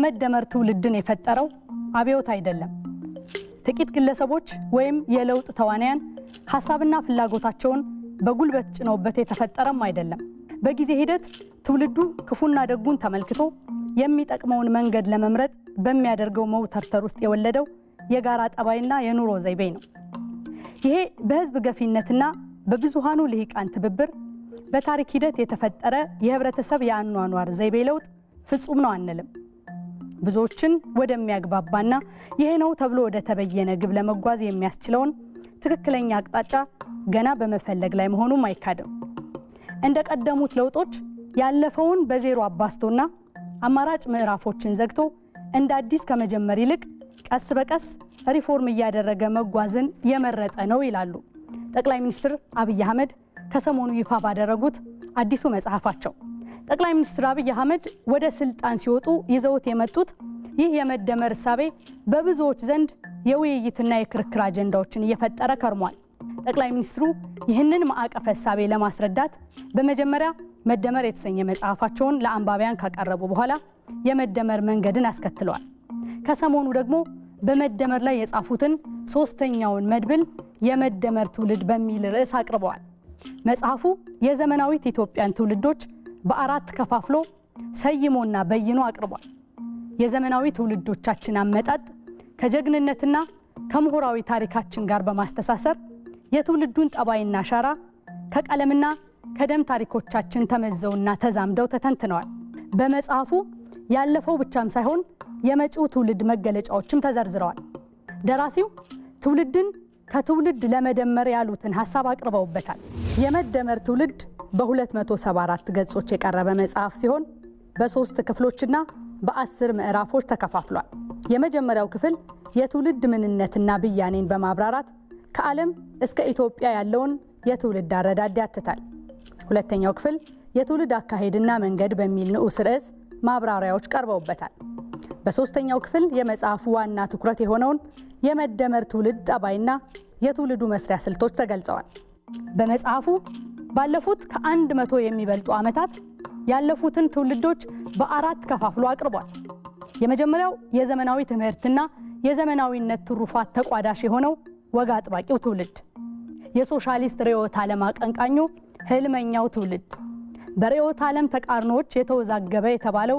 የመደመር ትውልድን የፈጠረው አብዮት አይደለም። ጥቂት ግለሰቦች ወይም የለውጥ ተዋንያን ሀሳብና ፍላጎታቸውን በጉልበት ጭነውበት የተፈጠረም አይደለም። በጊዜ ሂደት ትውልዱ ክፉና ደጉን ተመልክቶ የሚጠቅመውን መንገድ ለመምረጥ በሚያደርገው መውተርተር ውስጥ የወለደው የጋራ ጠባይና የኑሮ ዘይቤ ነው። ይሄ በህዝብ ገፊነትና በብዙሃኑ ልሂቃን ትብብር በታሪክ ሂደት የተፈጠረ የህብረተሰብ የአኗኗር ዘይቤ ለውጥ ፍጹም ነው አንልም። ብዙዎችን ወደሚያግባባና ይሄ ነው ተብሎ ወደ ተበየነ ግብ ለመጓዝ የሚያስችለውን ትክክለኛ አቅጣጫ ገና በመፈለግ ላይ መሆኑም አይካድም። እንደ ቀደሙት ለውጦች ያለፈውን በዜሮ አባስቶና አማራጭ ምዕራፎችን ዘግቶ እንደ አዲስ ከመጀመር ይልቅ ቀስ በቀስ ሪፎርም እያደረገ መጓዝን የመረጠ ነው ይላሉ ጠቅላይ ሚኒስትር አብይ አህመድ ከሰሞኑ ይፋ ባደረጉት አዲሱ መጽሐፋቸው። ጠቅላይ ሚኒስትር አብይ አህመድ ወደ ስልጣን ሲወጡ ይዘውት የመጡት ይህ የመደመር እሳቤ በብዙዎች ዘንድ የውይይትና የክርክር አጀንዳዎችን እየፈጠረ ከርሟል። ጠቅላይ ሚኒስትሩ ይህንን ማዕቀፈ እሳቤ ለማስረዳት በመጀመሪያ መደመር የተሰኘ መጽሐፋቸውን ለአንባቢያን ካቀረቡ በኋላ የመደመር መንገድን አስከትለዋል። ከሰሞኑ ደግሞ በመደመር ላይ የጻፉትን ሶስተኛውን መድብል የመደመር ትውልድ በሚል ርዕስ አቅርበዋል። መጽሐፉ የዘመናዊት ኢትዮጵያን ትውልዶች በአራት ከፋፍሎ ሰይሞና በይኖ አቅርቧል። የዘመናዊ ትውልዶቻችን አመጣጥ ከጀግንነትና ከምሁራዊ ታሪካችን ጋር በማስተሳሰር የትውልዱን ጠባይና አሻራ ከቀለምና ከደም ታሪኮቻችን ተመዘውና ተዛምደው ተተንትነዋል። በመጽሐፉ ያለፈው ብቻም ሳይሆን የመጪው ትውልድ መገለጫዎችም ተዘርዝረዋል። ደራሲው ትውልድን ከትውልድ ለመደመር ያሉትን ሀሳብ አቅርበውበታል። የመደመር ትውልድ በ274 ገጾች የቀረበ መጽሐፍ ሲሆን በሦስት ክፍሎችና በአስር ምዕራፎች ተከፋፍሏል። የመጀመሪያው ክፍል የትውልድ ምንነትና ብያኔን በማብራራት ከዓለም እስከ ኢትዮጵያ ያለውን የትውልድ አረዳድ ያትታል። ሁለተኛው ክፍል የትውልድ አካሄድና መንገድ በሚል ንዑስ ርዕስ ማብራሪያዎች ቀርበውበታል። በሦስተኛው ክፍል የመጽሐፉ ዋና ትኩረት የሆነውን የመደመር ትውልድ ጠባይና የትውልዱ መስሪያ ስልቶች ተገልጸዋል። በመጽሐፉ ባለፉት ከአንድ መቶ የሚበልጡ ዓመታት ያለፉትን ትውልዶች በአራት ከፋፍሎ አቅርቧል። የመጀመሪያው የዘመናዊ ትምህርትና የዘመናዊነት ትሩፋት ተቋዳሽ የሆነው ወግ አጥባቂው ትውልድ፣ የሶሻሊስት ርዕዮተ ዓለም አቀንቃኙ ህልመኛው ትውልድ፣ በርዕዮተ ዓለም ተቃርኖዎች የተወዛገበ የተባለው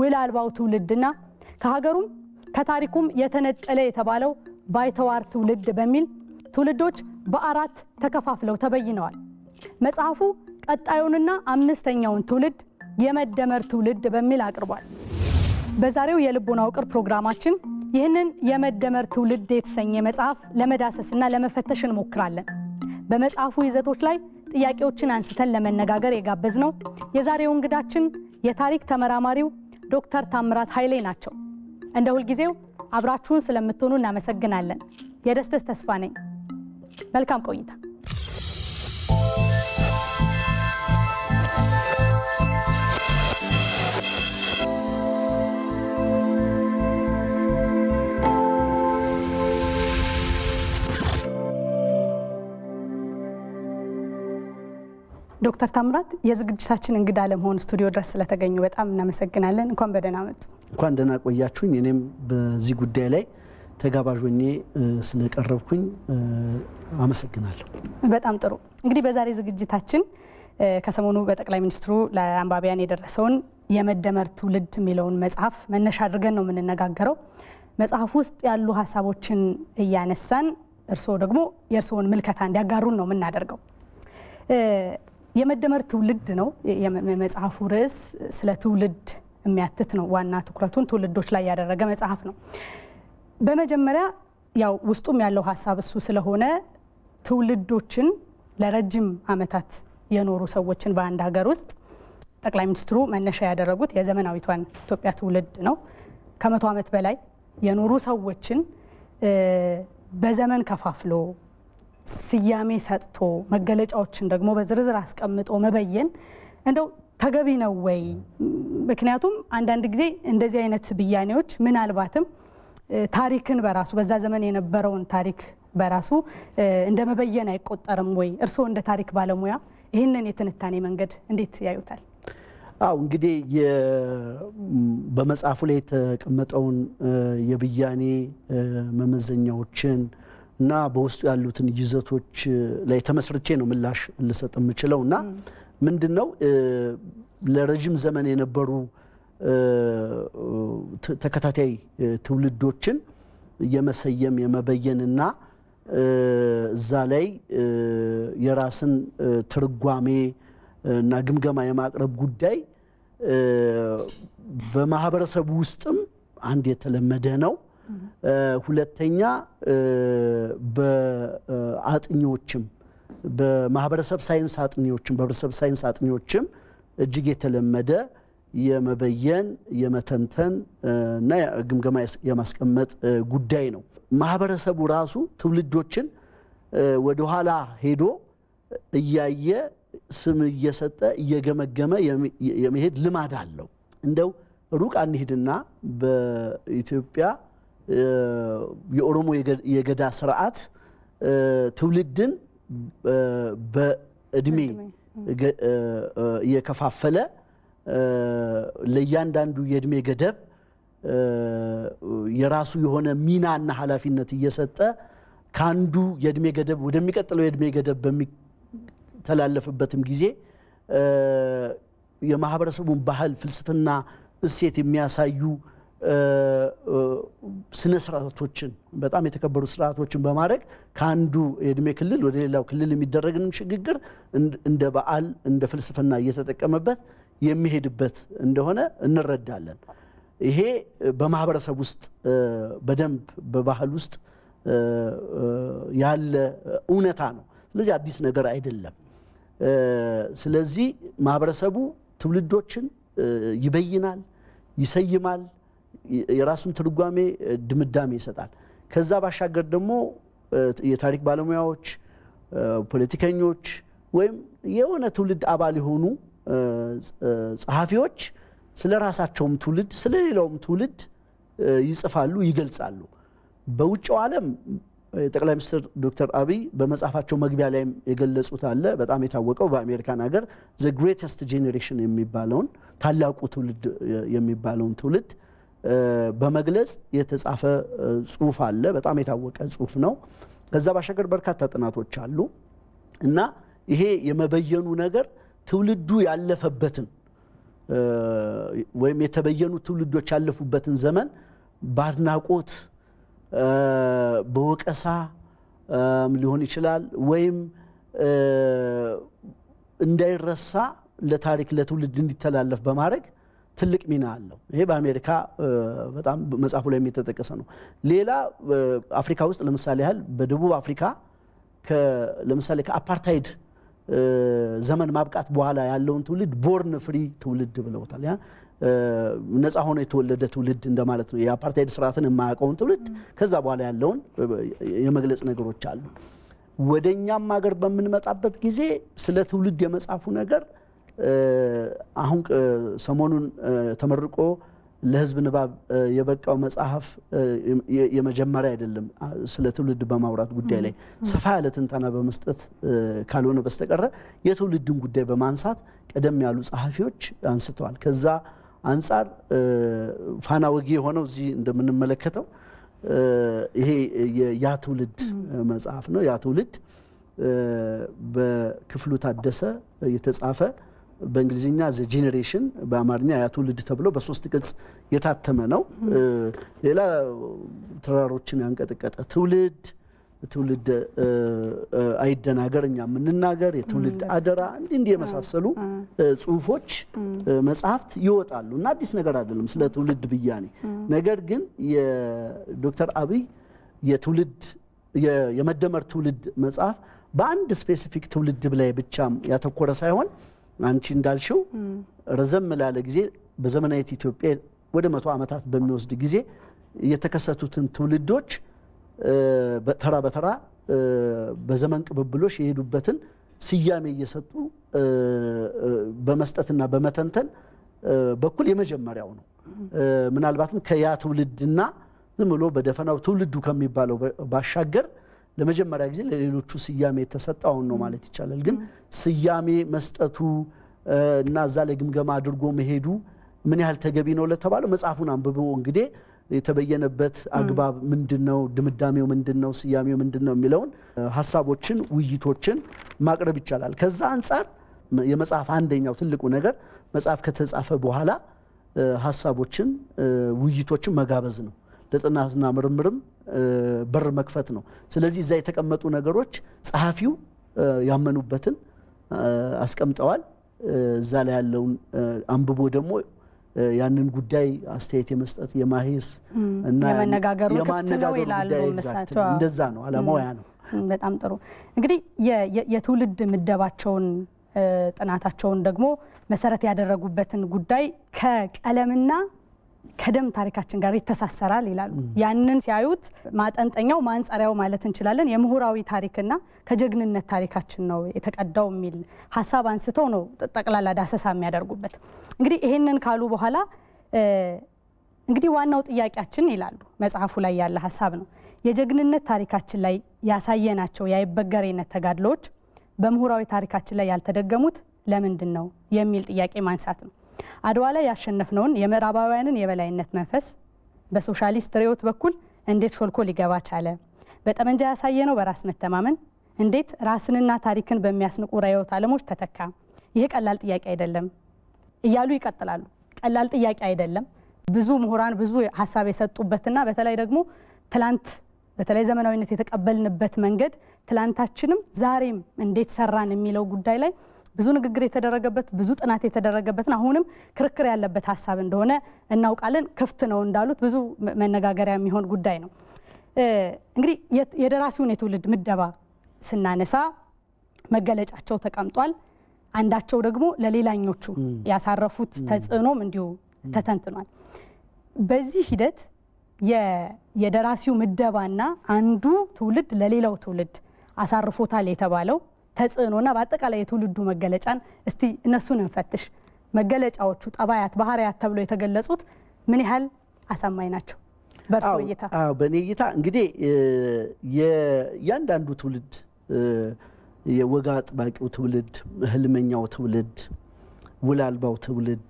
ውል አልባው ትውልድና ከሀገሩም ከታሪኩም የተነጠለ የተባለው ባይተዋር ትውልድ በሚል ትውልዶች በአራት ተከፋፍለው ተበይነዋል። መጽሐፉ ቀጣዩንና አምስተኛውን ትውልድ የመደመር ትውልድ በሚል አቅርቧል። በዛሬው የልቦና ውቅር ፕሮግራማችን ይህንን የመደመር ትውልድ የተሰኘ መጽሐፍ ለመዳሰስና ለመፈተሽ እንሞክራለን። በመጽሐፉ ይዘቶች ላይ ጥያቄዎችን አንስተን ለመነጋገር የጋበዝ ነው የዛሬው እንግዳችን የታሪክ ተመራማሪው ዶክተር ታምራት ኃይሌ ናቸው። እንደ ሁልጊዜው አብራችሁን ስለምትሆኑ እናመሰግናለን። የደስደስ ተስፋ ነኝ። መልካም ቆይታ ዶክተር ታምራት የዝግጅታችን እንግዳ ለመሆን ስቱዲዮ ድረስ ስለተገኙ በጣም እናመሰግናለን። እንኳን በደህና መጡ። እንኳን ደህና ቆያችሁኝ። እኔም በዚህ ጉዳይ ላይ ተጋባዥ ሆኜ ስለቀረብኩኝ አመሰግናለሁ። በጣም ጥሩ። እንግዲህ በዛሬ ዝግጅታችን ከሰሞኑ በጠቅላይ ሚኒስትሩ ለአንባቢያን የደረሰውን የመደመር ትውልድ የሚለውን መጽሐፍ መነሻ አድርገን ነው የምንነጋገረው። መጽሐፍ ውስጥ ያሉ ሀሳቦችን እያነሳን እርስዎ ደግሞ የእርስዎን ምልከታ እንዲያጋሩን ነው የምናደርገው። የመደመር ትውልድ ነው የመጽሐፉ ርዕስ። ስለ ትውልድ የሚያትት ነው። ዋና ትኩረቱን ትውልዶች ላይ ያደረገ መጽሐፍ ነው። በመጀመሪያ ያው ውስጡም ያለው ሀሳብ እሱ ስለሆነ ትውልዶችን ለረጅም ዓመታት የኖሩ ሰዎችን በአንድ ሀገር ውስጥ ጠቅላይ ሚኒስትሩ መነሻ ያደረጉት የዘመናዊቷን ኢትዮጵያ ትውልድ ነው። ከመቶ ዓመት በላይ የኖሩ ሰዎችን በዘመን ከፋፍሎ ስያሜ ሰጥቶ መገለጫዎችን ደግሞ በዝርዝር አስቀምጦ መበየን እንደው ተገቢ ነው ወይ? ምክንያቱም አንዳንድ ጊዜ እንደዚህ አይነት ብያኔዎች ምናልባትም ታሪክን በራሱ በዛ ዘመን የነበረውን ታሪክ በራሱ እንደ መበየን አይቆጠርም ወይ? እርስዎ እንደ ታሪክ ባለሙያ ይህንን የትንታኔ መንገድ እንዴት ያዩታል? አው እንግዲህ በመጽሐፉ ላይ የተቀመጠውን የብያኔ መመዘኛዎችን እና በውስጡ ያሉትን ይዘቶች ላይ ተመስርቼ ነው ምላሽ ልሰጥ የምችለው እና ምንድን ነው ለረዥም ዘመን የነበሩ ተከታታይ ትውልዶችን የመሰየም የመበየንና እዛ ላይ የራስን ትርጓሜ እና ግምገማ የማቅረብ ጉዳይ በማህበረሰቡ ውስጥም አንድ የተለመደ ነው። ሁለተኛ በአጥኚዎችም በማህበረሰብ ሳይንስ አጥኚዎችም በህብረተሰብ ሳይንስ አጥኚዎችም እጅግ የተለመደ የመበየን የመተንተን እና ግምገማ የማስቀመጥ ጉዳይ ነው። ማህበረሰቡ ራሱ ትውልዶችን ወደኋላ ሄዶ እያየ ስም እየሰጠ እየገመገመ የመሄድ ልማድ አለው። እንደው ሩቅ አንሄድና በኢትዮጵያ የኦሮሞ የገዳ ስርዓት ትውልድን በእድሜ እየከፋፈለ ለእያንዳንዱ የእድሜ ገደብ የራሱ የሆነ ሚናና ኃላፊነት እየሰጠ ከአንዱ የእድሜ ገደብ ወደሚቀጥለው የእድሜ ገደብ በሚተላለፍበትም ጊዜ የማህበረሰቡን ባህል፣ ፍልስፍና፣ እሴት የሚያሳዩ ስነ ስርዓቶችን በጣም የተከበሩ ስርዓቶችን በማድረግ ከአንዱ የእድሜ ክልል ወደ ሌላው ክልል የሚደረግንም ሽግግር እንደ በዓል እንደ ፍልስፍና እየተጠቀመበት የሚሄድበት እንደሆነ እንረዳለን። ይሄ በማህበረሰብ ውስጥ በደንብ በባህል ውስጥ ያለ እውነታ ነው። ስለዚህ አዲስ ነገር አይደለም። ስለዚህ ማህበረሰቡ ትውልዶችን ይበይናል፣ ይሰይማል የራሱን ትርጓሜ ድምዳሜ ይሰጣል። ከዛ ባሻገር ደግሞ የታሪክ ባለሙያዎች፣ ፖለቲከኞች ወይም የሆነ ትውልድ አባል የሆኑ ጸሐፊዎች ስለ ራሳቸውም ትውልድ ስለ ሌላውም ትውልድ ይጽፋሉ፣ ይገልጻሉ። በውጭው ዓለም ጠቅላይ ሚኒስትር ዶክተር አብይ በመጽሐፋቸው መግቢያ ላይም የገለጹት አለ። በጣም የታወቀው በአሜሪካን ሀገር ዘ ግሬተስት ጄኔሬሽን የሚባለውን ታላቁ ትውልድ የሚባለውን ትውልድ በመግለጽ የተጻፈ ጽሁፍ አለ። በጣም የታወቀ ጽሁፍ ነው። ከዛ ባሻገር በርካታ ጥናቶች አሉ እና ይሄ የመበየኑ ነገር ትውልዱ ያለፈበትን ወይም የተበየኑ ትውልዶች ያለፉበትን ዘመን በአድናቆት በወቀሳ ሊሆን ይችላል ወይም እንዳይረሳ ለታሪክ ለትውልድ እንዲተላለፍ በማድረግ ትልቅ ሚና አለው። ይሄ በአሜሪካ በጣም መጽሐፉ ላይ የተጠቀሰ ነው። ሌላ አፍሪካ ውስጥ ለምሳሌ ያህል በደቡብ አፍሪካ ለምሳሌ ከአፓርታይድ ዘመን ማብቃት በኋላ ያለውን ትውልድ ቦርን ፍሪ ትውልድ ብለውታል። ያ ነፃ ሆኖ የተወለደ ትውልድ እንደማለት ነው። የአፓርታይድ ስርዓትን የማያውቀውን ትውልድ ከዛ በኋላ ያለውን የመግለጽ ነገሮች አሉ። ወደ እኛም ሀገር በምንመጣበት ጊዜ ስለ ትውልድ የመጻፉ ነገር አሁን ሰሞኑን ተመርቆ ለህዝብ ንባብ የበቃው መጽሐፍ የመጀመሪያ አይደለም። ስለ ትውልድ በማውራት ጉዳይ ላይ ሰፋ ያለ ትንተና በመስጠት ካልሆነ በስተቀረ የትውልድን ጉዳይ በማንሳት ቀደም ያሉ ጸሐፊዎች አንስተዋል። ከዛ አንጻር ፋና ወጊ የሆነው እዚህ እንደምንመለከተው ይሄ ያ ትውልድ መጽሐፍ ነው። ያ ትውልድ በክፍሉ ታደሰ የተጻፈ በእንግሊዝኛ ዘ ጄኔሬሽን በአማርኛ ያ ትውልድ ተብሎ በሶስት ቅጽ የታተመ ነው። ሌላ ተራሮችን ያንቀጠቀጠ ትውልድ፣ ትውልድ አይደናገር እኛ የምንናገር፣ የትውልድ አደራ እንዲህ እንዲህ የመሳሰሉ ጽሁፎች፣ መጽሐፍት ይወጣሉ እና አዲስ ነገር አይደለም ስለ ትውልድ ብያኔ። ነገር ግን የዶክተር አብይ የትውልድ የመደመር ትውልድ መጽሐፍ በአንድ ስፔሲፊክ ትውልድ ላይ ብቻ ያተኮረ ሳይሆን አንቺ እንዳልሽው ረዘም ላለ ጊዜ በዘመናዊት ኢትዮጵያ ወደ መቶ ዓመታት በሚወስድ ጊዜ የተከሰቱትን ትውልዶች ተራ በተራ በዘመን ቅብብሎች የሄዱበትን ስያሜ እየሰጡ በመስጠትና በመተንተን በኩል የመጀመሪያው ነው። ምናልባትም ከያ ትውልድና ዝም ብሎ በደፈናው ትውልዱ ከሚባለው ባሻገር ለመጀመሪያ ጊዜ ለሌሎቹ ስያሜ የተሰጠውን አሁን ነው ማለት ይቻላል። ግን ስያሜ መስጠቱ እና እዛ ላይ ግምገማ አድርጎ መሄዱ ምን ያህል ተገቢ ነው ለተባለው መጽሐፉን አንብቦ እንግዲህ የተበየነበት አግባብ ምንድን ነው፣ ድምዳሜው ምንድን ነው፣ ስያሜው ምንድን ነው የሚለውን ሀሳቦችን፣ ውይይቶችን ማቅረብ ይቻላል። ከዛ አንጻር የመጽሐፍ አንደኛው ትልቁ ነገር መጽሐፍ ከተጻፈ በኋላ ሀሳቦችን፣ ውይይቶችን መጋበዝ ነው። ለጥናትና ምርምርም በር መክፈት ነው። ስለዚህ እዛ የተቀመጡ ነገሮች ጸሐፊው ያመኑበትን አስቀምጠዋል። እዛ ላይ ያለውን አንብቦ ደግሞ ያንን ጉዳይ አስተያየት የመስጠት የማሄስ እና የመነጋገሩ ጉዳይ እንደዛ ነው። አላማው ያ ነው። በጣም ጥሩ እንግዲህ የትውልድ ምደባቸውን ጥናታቸውን ደግሞ መሰረት ያደረጉበትን ጉዳይ ከቀለምና ከደም ታሪካችን ጋር ይተሳሰራል ይላሉ። ያንን ሲያዩት ማጠንጠኛው ማንጸሪያው ማለት እንችላለን የምሁራዊ ታሪክና ከጀግንነት ታሪካችን ነው የተቀዳው የሚል ሀሳብ አንስተው ነው ጠቅላላ ዳሰሳ የሚያደርጉበት። እንግዲህ ይሄንን ካሉ በኋላ እንግዲህ ዋናው ጥያቄያችን ይላሉ መጽሐፉ ላይ ያለ ሀሳብ ነው የጀግንነት ታሪካችን ላይ ያሳየናቸው የአይበገሬነት ተጋድሎዎች በምሁራዊ ታሪካችን ላይ ያልተደገሙት ለምንድን ነው የሚል ጥያቄ ማንሳት ነው። አድዋ ላይ ያሸነፍነውን የምዕራባውያንን የበላይነት መንፈስ በሶሻሊስት ርዕዮት በኩል እንዴት ሾልኮ ሊገባ ቻለ? በጠመንጃ ያሳየነው በራስ መተማመን እንዴት ራስንና ታሪክን በሚያስንቁ ርዕዮተ ዓለሞች ተተካ? ይህ ቀላል ጥያቄ አይደለም እያሉ ይቀጥላሉ። ቀላል ጥያቄ አይደለም። ብዙ ምሁራን ብዙ ሀሳብ የሰጡበትና በተለይ ደግሞ ትላንት በተለይ ዘመናዊነት የተቀበልንበት መንገድ ትላንታችንም ዛሬም እንዴት ሰራን የሚለው ጉዳይ ላይ ብዙ ንግግር የተደረገበት ብዙ ጥናት የተደረገበትን አሁንም ክርክር ያለበት ሀሳብ እንደሆነ እናውቃለን። ክፍት ነው እንዳሉት ብዙ መነጋገሪያ የሚሆን ጉዳይ ነው። እንግዲህ የደራሲውን የትውልድ ምደባ ስናነሳ መገለጫቸው ተቀምጧል። አንዳቸው ደግሞ ለሌላኞቹ ያሳረፉት ተጽዕኖም እንዲሁ ተተንትኗል። በዚህ ሂደት የደራሲው ምደባና አንዱ ትውልድ ለሌላው ትውልድ አሳርፎታል የተባለው ተጽዕኖና በአጠቃላይ የትውልዱ መገለጫን እስቲ እነሱን እንፈትሽ። መገለጫዎቹ፣ ጠባያት፣ ባህርያት ተብሎ የተገለጹት ምን ያህል አሳማኝ ናቸው በእርስዎ እይታ? በእኔ እይታ እንግዲህ እያንዳንዱ ትውልድ የወግ አጥባቂው ትውልድ፣ ህልመኛው ትውልድ፣ ውል አልባው ትውልድ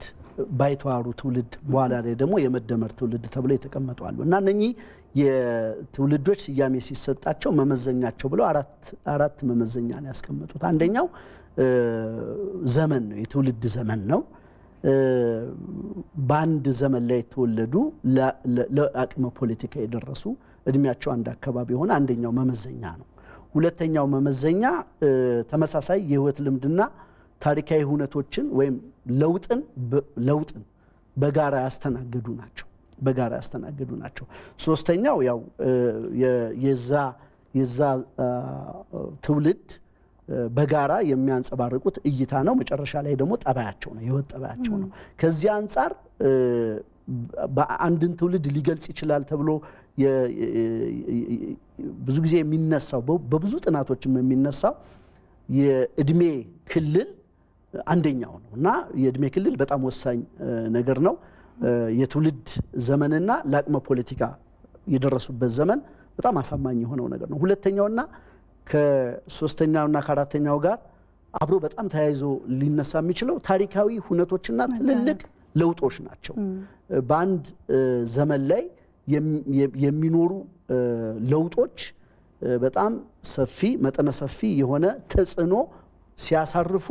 ባይተዋሩ ትውልድ በኋላ ላይ ደግሞ የመደመር ትውልድ ተብሎ የተቀመጡ አሉ እና እነኚህ የትውልዶች ስያሜ ሲሰጣቸው መመዘኛቸው ብለው አራት መመዘኛ ነው ያስቀመጡት። አንደኛው ዘመን ነው፣ የትውልድ ዘመን ነው። በአንድ ዘመን ላይ የተወለዱ ለአቅመ ፖለቲካ የደረሱ እድሜያቸው አንድ አካባቢ የሆነ አንደኛው መመዘኛ ነው። ሁለተኛው መመዘኛ ተመሳሳይ የህይወት ልምድና ታሪካዊ ሁነቶችን ወይም ለውጥን ለውጥን በጋራ ያስተናገዱ ናቸው። በጋራ ያስተናገዱ ናቸው። ሶስተኛው ያው የዛ ትውልድ በጋራ የሚያንጸባርቁት እይታ ነው። መጨረሻ ላይ ደግሞ ጠባያቸው ነው፣ የህይወት ጠባያቸው ነው። ከዚህ አንጻር በአንድን ትውልድ ሊገልጽ ይችላል ተብሎ ብዙ ጊዜ የሚነሳው በብዙ ጥናቶችም የሚነሳው የእድሜ ክልል አንደኛው ነው እና የእድሜ ክልል በጣም ወሳኝ ነገር ነው። የትውልድ ዘመንና ለአቅመ ፖለቲካ የደረሱበት ዘመን በጣም አሳማኝ የሆነው ነገር ነው። ሁለተኛውና ከሶስተኛውና ከአራተኛው ጋር አብሮ በጣም ተያይዞ ሊነሳ የሚችለው ታሪካዊ ሁነቶችና ትልልቅ ለውጦች ናቸው። በአንድ ዘመን ላይ የሚኖሩ ለውጦች በጣም ሰፊ መጠነ ሰፊ የሆነ ተጽዕኖ ሲያሳርፉ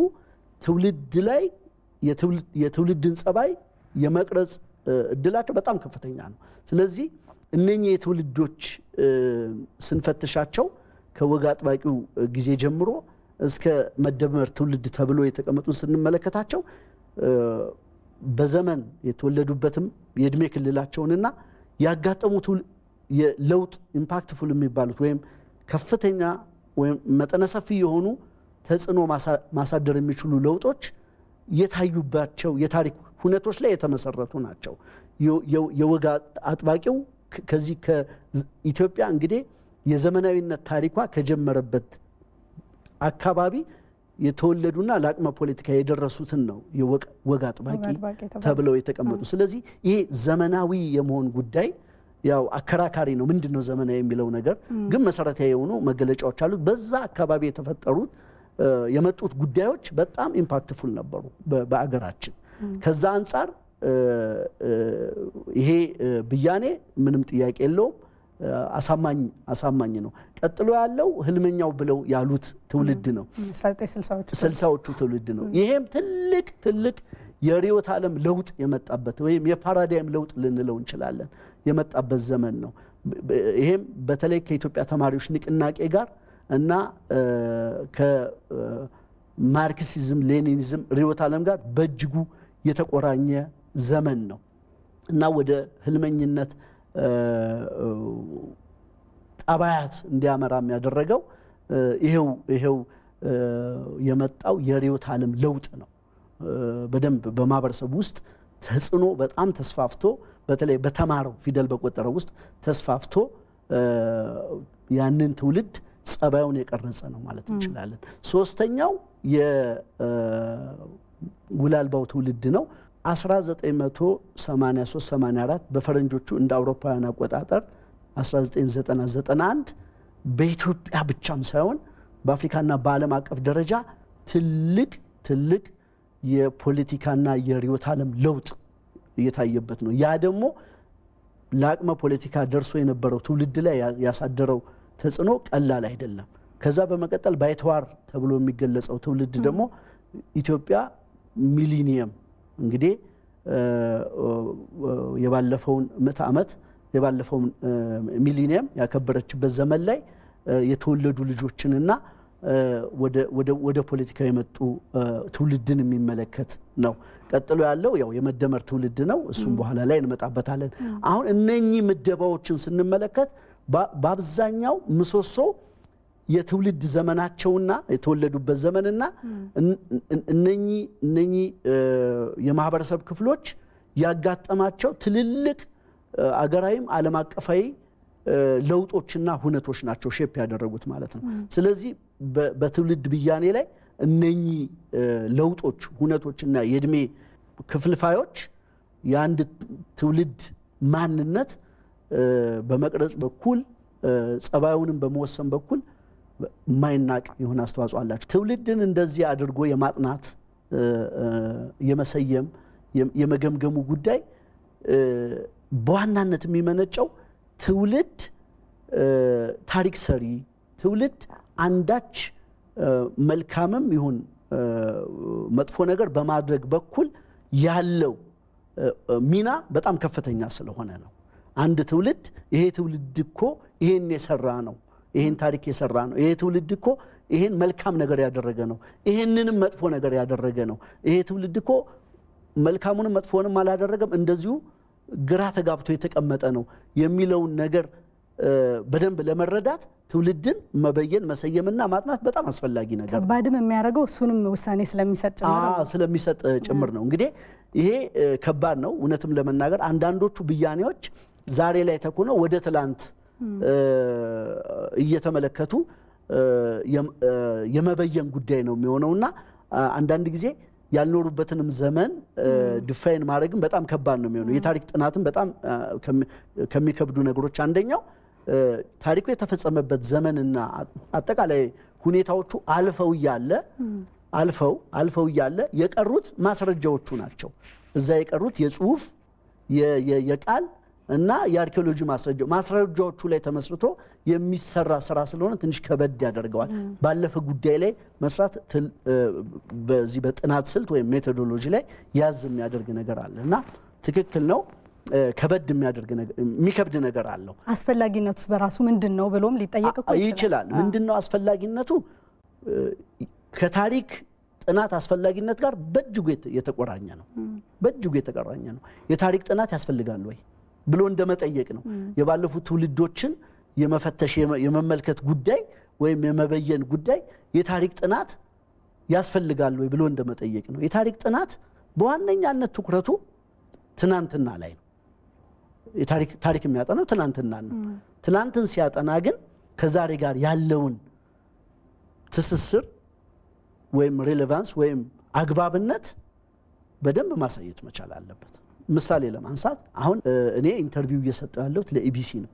ትውልድ ላይ የትውልድን ጸባይ የመቅረጽ እድላቸው በጣም ከፍተኛ ነው። ስለዚህ እነኚህ የትውልዶች ስንፈትሻቸው ከወግ አጥባቂው ጊዜ ጀምሮ እስከ መደመር ትውልድ ተብሎ የተቀመጡን ስንመለከታቸው በዘመን የተወለዱበትም የእድሜ ክልላቸውንና ያጋጠሙት የለውጥ ኢምፓክትፉል የሚባሉት ወይም ከፍተኛ ወይም መጠነ ሰፊ የሆኑ ተጽዕኖ ማሳደር የሚችሉ ለውጦች የታዩባቸው የታሪክ ሁነቶች ላይ የተመሰረቱ ናቸው። የወግ አጥባቂው ከዚህ ከኢትዮጵያ እንግዲህ የዘመናዊነት ታሪኳ ከጀመረበት አካባቢ የተወለዱና ለአቅመ ፖለቲካ የደረሱትን ነው የወግ አጥባቂ ተብለው የተቀመጡ። ስለዚህ ይሄ ዘመናዊ የመሆን ጉዳይ ያው አከራካሪ ነው። ምንድን ነው ዘመናዊ የሚለው ነገር ግን መሰረታዊ የሆኑ መገለጫዎች አሉት። በዛ አካባቢ የተፈጠሩት የመጡት ጉዳዮች በጣም ኢምፓክትፉል ነበሩ በአገራችን። ከዛ አንጻር ይሄ ብያኔ ምንም ጥያቄ የለውም። አሳማኝ አሳማኝ ነው። ቀጥሎ ያለው ህልመኛው ብለው ያሉት ትውልድ ነው፣ ስልሳዎቹ ትውልድ ነው። ይሄም ትልቅ ትልቅ የርዕዮተ ዓለም ለውጥ የመጣበት ወይም የፓራዳይም ለውጥ ልንለው እንችላለን የመጣበት ዘመን ነው። ይሄም በተለይ ከኢትዮጵያ ተማሪዎች ንቅናቄ ጋር እና ከማርክሲዝም ሌኒኒዝም ርዕዮተ ዓለም ጋር በእጅጉ የተቆራኘ ዘመን ነው እና ወደ ህልመኝነት ጠባያት እንዲያመራ የሚያደረገው ይሄው ይሄው የመጣው የርዕዮተ ዓለም ለውጥ ነው። በደንብ በማህበረሰብ ውስጥ ተጽዕኖ በጣም ተስፋፍቶ በተለይ በተማረው ፊደል በቆጠረው ውስጥ ተስፋፍቶ ያንን ትውልድ ጸባዩን የቀረጸ ነው ማለት እንችላለን። ሶስተኛው ውል አልባው ትውልድ ነው። 1983/84 በፈረንጆቹ እንደ አውሮፓውያን አቆጣጠር 1991 በኢትዮጵያ ብቻም ሳይሆን በአፍሪካና በዓለም አቀፍ ደረጃ ትልቅ ትልቅ የፖለቲካና የርዕዮተ ዓለም ለውጥ እየታየበት ነው። ያ ደግሞ ለአቅመ ፖለቲካ ደርሶ የነበረው ትውልድ ላይ ያሳደረው ተጽዕኖ ቀላል አይደለም። ከዛ በመቀጠል ባይተዋር ተብሎ የሚገለጸው ትውልድ ደግሞ ኢትዮጵያ ሚሊኒየም እንግዲህ የባለፈውን ምዕተ ዓመት የባለፈውን ሚሊኒየም ያከበረችበት ዘመን ላይ የተወለዱ ልጆችንና ወደ ፖለቲካ የመጡ ትውልድን የሚመለከት ነው። ቀጥሎ ያለው ያው የመደመር ትውልድ ነው። እሱም በኋላ ላይ እንመጣበታለን። አሁን እነኚህ ምደባዎችን ስንመለከት በአብዛኛው ምሰሶ የትውልድ ዘመናቸውና የተወለዱበት ዘመንና እነኚህ እነኚህ የማህበረሰብ ክፍሎች ያጋጠማቸው ትልልቅ አገራዊም ዓለም አቀፋዊ ለውጦችና ሁነቶች ናቸው ሼፕ ያደረጉት ማለት ነው። ስለዚህ በትውልድ ብያኔ ላይ እነኚህ ለውጦች ሁነቶችና የእድሜ ክፍልፋዮች የአንድ ትውልድ ማንነት በመቅረጽ በኩል ጸባዩንም በመወሰን በኩል የማይናቅ የሆነ አስተዋጽኦ አላቸው። ትውልድን እንደዚህ አድርጎ የማጥናት የመሰየም የመገምገሙ ጉዳይ በዋናነት የሚመነጨው ትውልድ ታሪክ ሰሪ ትውልድ አንዳች መልካምም ይሁን መጥፎ ነገር በማድረግ በኩል ያለው ሚና በጣም ከፍተኛ ስለሆነ ነው። አንድ ትውልድ ይሄ ትውልድ እኮ ይሄን የሰራ ነው ይሄን ታሪክ የሰራ ነው። ይሄ ትውልድ እኮ ይሄን መልካም ነገር ያደረገ ነው፣ ይህንንም መጥፎ ነገር ያደረገ ነው። ይሄ ትውልድ እኮ መልካሙንም መጥፎንም አላደረገም፣ እንደዚሁ ግራ ተጋብቶ የተቀመጠ ነው የሚለውን ነገር በደንብ ለመረዳት ትውልድን መበየን መሰየምና ማጥናት በጣም አስፈላጊ ነገር ከባድም የሚያደርገው እሱንም ውሳኔ ስለሚሰጥ ስለሚሰጥ ጭምር ነው። እንግዲህ ይሄ ከባድ ነው እውነትም ለመናገር አንዳንዶቹ ብያኔዎች ዛሬ ላይ ተኩነው ወደ ትላንት እየተመለከቱ የመበየን ጉዳይ ነው የሚሆነው እና አንዳንድ ጊዜ ያልኖሩበትንም ዘመን ድፋይን ማድረግም በጣም ከባድ ነው የሚሆነው። የታሪክ ጥናትን በጣም ከሚከብዱ ነገሮች አንደኛው ታሪኩ የተፈጸመበት ዘመንና አጠቃላይ ሁኔታዎቹ አልፈው እያለ አልፈው አልፈው እያለ የቀሩት ማስረጃዎቹ ናቸው። እዛ የቀሩት የጽሁፍ የቃል እና የአርኪኦሎጂ ማስረጃ ማስረጃዎቹ ላይ ተመስርቶ የሚሰራ ስራ ስለሆነ ትንሽ ከበድ ያደርገዋል። ባለፈ ጉዳይ ላይ መስራት በዚህ በጥናት ስልት ወይም ሜቶዶሎጂ ላይ ያዝ የሚያደርግ ነገር አለ እና ትክክል ነው። ከበድ የሚያደርግ የሚከብድ ነገር አለው። አስፈላጊነቱ በራሱ ምንድን ነው ብሎም ሊጠየቅ ይችላል። ምንድን ነው አስፈላጊነቱ? ከታሪክ ጥናት አስፈላጊነት ጋር በእጅጉ የተቆራኘ ነው። በእጅጉ የተቆራኘ ነው። የታሪክ ጥናት ያስፈልጋል ወይ? ብሎ እንደመጠየቅ ነው። የባለፉት ትውልዶችን የመፈተሽ የመመልከት ጉዳይ ወይም የመበየን ጉዳይ የታሪክ ጥናት ያስፈልጋል ወይ ብሎ እንደመጠየቅ ነው። የታሪክ ጥናት በዋነኛነት ትኩረቱ ትናንትና ላይ ነው። ታሪክ የሚያጠናው ትናንትና ነው። ትናንትን ሲያጠና ግን ከዛሬ ጋር ያለውን ትስስር ወይም ሬሌቫንስ ወይም አግባብነት በደንብ ማሳየት መቻል አለበት። ምሳሌ ለማንሳት አሁን እኔ ኢንተርቪው እየሰጠው ያለሁት ለኢቢሲ ነው።